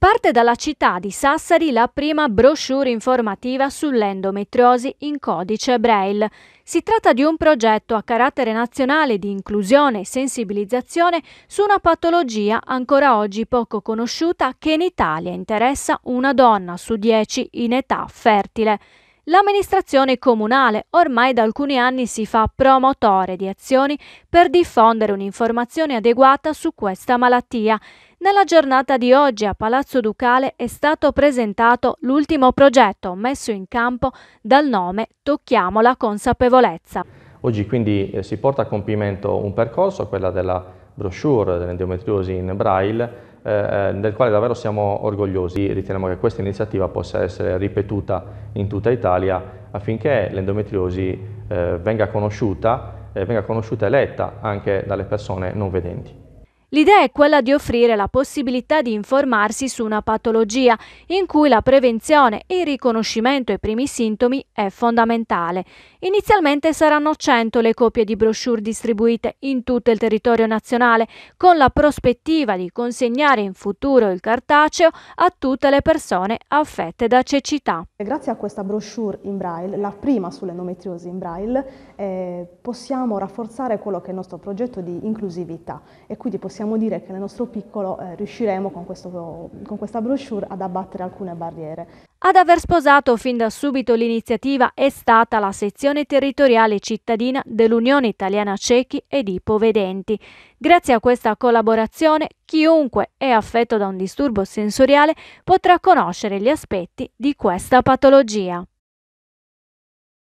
Parte dalla città di Sassari la prima brochure informativa sull'endometriosi in codice Braille. Si tratta di un progetto a carattere nazionale di inclusione e sensibilizzazione su una patologia ancora oggi poco conosciuta che in Italia interessa una donna su dieci in età fertile. L'amministrazione comunale ormai da alcuni anni si fa promotore di azioni per diffondere un'informazione adeguata su questa malattia. Nella giornata di oggi a Palazzo Ducale è stato presentato l'ultimo progetto messo in campo dal nome Tocchiamo la consapevolezza. Oggi quindi eh, si porta a compimento un percorso, quella della brochure dell'endometriosi in braille, eh, eh, del quale davvero siamo orgogliosi. Riteniamo che questa iniziativa possa essere ripetuta in tutta Italia affinché l'endometriosi eh, venga conosciuta, eh, venga conosciuta e letta anche dalle persone non vedenti. L'idea è quella di offrire la possibilità di informarsi su una patologia in cui la prevenzione, il riconoscimento ai primi sintomi è fondamentale. Inizialmente saranno 100 le copie di brochure distribuite in tutto il territorio nazionale, con la prospettiva di consegnare in futuro il cartaceo a tutte le persone affette da cecità. Grazie a questa brochure in braille, la prima sull'endometriosi in braille, eh, possiamo rafforzare quello che è il nostro progetto di inclusività e quindi possiamo possiamo dire che nel nostro piccolo eh, riusciremo con, questo, con questa brochure ad abbattere alcune barriere. Ad aver sposato fin da subito l'iniziativa è stata la sezione territoriale cittadina dell'Unione Italiana Ciechi ed Ipovedenti. Grazie a questa collaborazione chiunque è affetto da un disturbo sensoriale potrà conoscere gli aspetti di questa patologia.